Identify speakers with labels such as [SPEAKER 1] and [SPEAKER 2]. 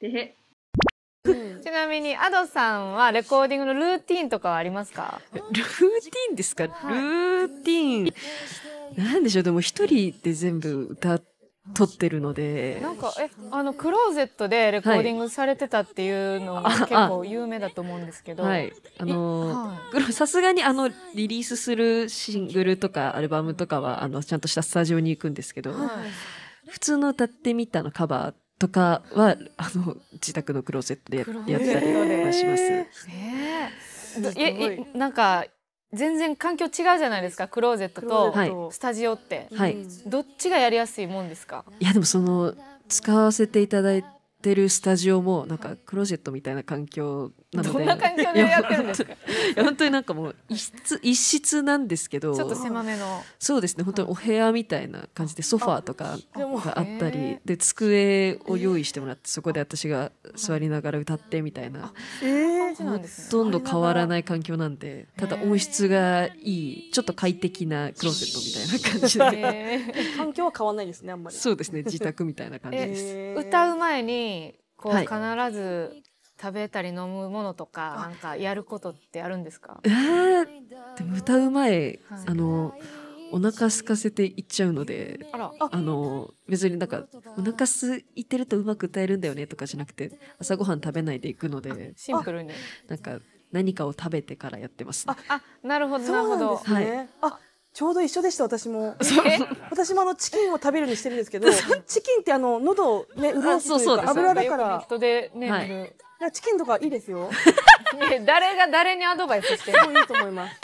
[SPEAKER 1] で、
[SPEAKER 2] うん、ちなみにアドさんはレコーディングのルーティンとかはありますかルーティ
[SPEAKER 1] ンですか、はい、ルーティン。なんでしょうでも一人で全部歌っ撮ってるので。なんか、
[SPEAKER 2] え、あの、クローゼットでレコーディングされてたっていうのが結構有名だと思うんですけど。はい。あの
[SPEAKER 1] さすがにあの、リリースするシングルとかアルバムとかは、あの、ちゃんとしたスタジオに行くんですけど、はい、普通の歌ってみたのカバーとかはあの自宅のクローゼットでやったりはします。
[SPEAKER 2] えー、えなんか全然環境違うじゃないですかクローゼットとスタジオって、はい、どっちがやりやすいもんですか
[SPEAKER 1] いやでもその使わせていただいててるスタジオもなんかクローゼットみたいな環境な
[SPEAKER 2] のでどんな環境でやってるんですか
[SPEAKER 1] いや本当になんかもう一室一室なんですけどちょっと狭めのそうですね本当にお部屋みたいな感じでソファーとかがあったりで机を用意してもらってそこで私が座りながら歌ってみたいな、
[SPEAKER 2] えー、ほとんど変わらな
[SPEAKER 1] い環境なんでただ音質がいいちょっと快適なクローゼットみたいな感じで、環境は変わらないですねあんまりそうですね自宅みたいな感じです
[SPEAKER 2] 歌う前ににこう必ず食べたり飲むものとか、はい、なんかやることってあるんですかえ
[SPEAKER 1] ー、でも歌う前、はい、あのお腹空かせていっちゃうのであの別になんかお腹空いてるとうまく歌えるんだよねとかじゃなくて朝ごはん食べないでいくのでシンプルになんか何かを食べてからやってます、ね、あ
[SPEAKER 2] なるほどなるほど、ね、はい、あ
[SPEAKER 1] ちょうど一緒でした私も。私もあのチキンを食べるにしてるんですけど、チキンってあの喉をね潤すというか油だから。人
[SPEAKER 2] でね、はい、チキンとかいいですよ。誰が誰にアドバイスしてもいいと思います。